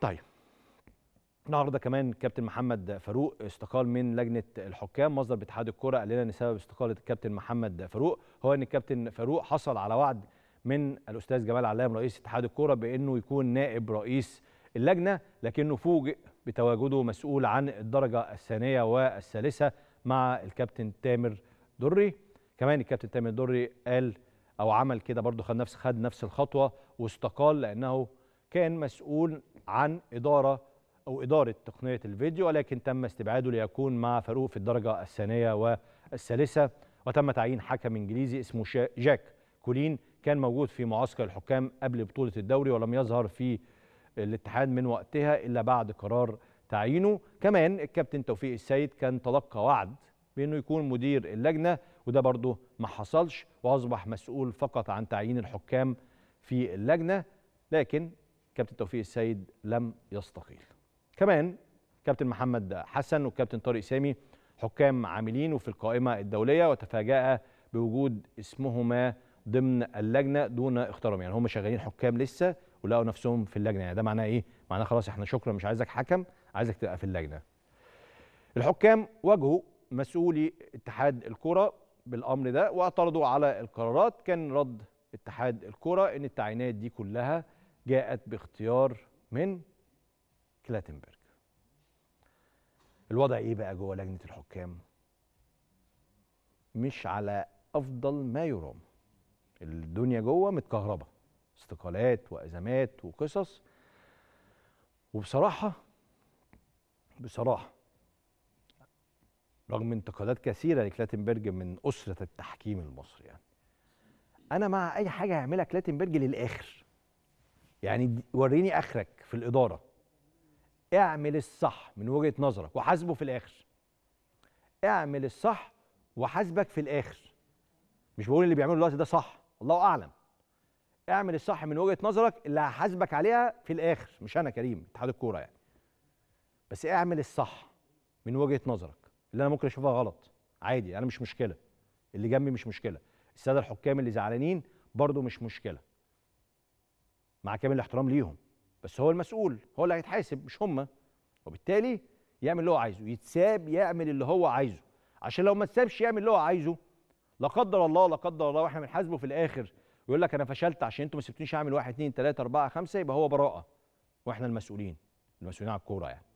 طيب النهارده كمان كابتن محمد فاروق استقال من لجنه الحكام مصدر باتحاد الكره قال لنا ان سبب استقاله الكابتن محمد فاروق هو ان الكابتن فاروق حصل على وعد من الاستاذ جمال علام رئيس اتحاد الكره بانه يكون نائب رئيس اللجنه لكنه فوجئ بتواجده مسؤول عن الدرجه الثانيه والثالثه مع الكابتن تامر دري كمان الكابتن تامر دري قال او عمل كده برضه خد نفس خد نفس الخطوه واستقال لانه كان مسؤول عن إدارة أو إدارة تقنية الفيديو ولكن تم استبعاده ليكون مع فاروق في الدرجة الثانية والثالثة وتم تعيين حكم إنجليزي اسمه جاك كولين كان موجود في معسكر الحكام قبل بطولة الدوري ولم يظهر في الاتحاد من وقتها إلا بعد قرار تعيينه كمان الكابتن توفيق السيد كان تلقى وعد بأنه يكون مدير اللجنة وده برضه ما حصلش وأصبح مسؤول فقط عن تعيين الحكام في اللجنة لكن كابتن توفيق السيد لم يستقيل كمان كابتن محمد حسن وكابتن طارق سامي حكام عاملين وفي القائمة الدولية وتفاجأ بوجود اسمهما ضمن اللجنة دون اختيارهم يعني هم شغالين حكام لسه ولقوا نفسهم في اللجنة يعني ده معناه ايه؟ معناه خلاص احنا شكرا مش عايزك حكم عايزك تبقى في اللجنة الحكام واجهوا مسؤولي اتحاد الكرة بالأمر ده واعترضوا على القرارات كان رد اتحاد الكرة ان التعيينات دي كلها جاءت باختيار من كلاتنبرج الوضع ايه بقى جوه لجنه الحكام مش على افضل ما يرام الدنيا جوه متكهربه استقالات وازمات وقصص وبصراحه بصراحه رغم انتقادات كثيره لكلاتنبرج من اسره التحكيم المصري يعني انا مع اي حاجه يعملها كلاتنبرج للاخر يعني وريني اخرك في الاداره اعمل الصح من وجهه نظرك وحاسبه في الاخر اعمل الصح وحاسبك في الاخر مش بقول اللي بيعمله دلوقتي ده صح الله اعلم اعمل الصح من وجهه نظرك اللي هحاسبك عليها في الاخر مش انا كريم اتحاد الكوره يعني بس اعمل الصح من وجهه نظرك اللي انا ممكن اشوفها غلط عادي انا مش مشكله اللي جنبي مش مشكله الساده الحكام اللي زعلانين برضو مش مشكله مع كامل الاحترام ليهم بس هو المسؤول هو اللي هيتحاسب مش هم وبالتالي يعمل اللي هو عايزه يتساب يعمل اللي هو عايزه عشان لو ما تسابش يعمل اللي هو عايزه لا قدر الله لا قدر الله واحنا بنحاسبه في الاخر ويقول لك انا فشلت عشان انتوا ما سبتونيش اعمل واحد اثنين ثلاثه اربعه خمسه يبقى هو براءه واحنا المسؤولين المسؤولين على الكوره يعني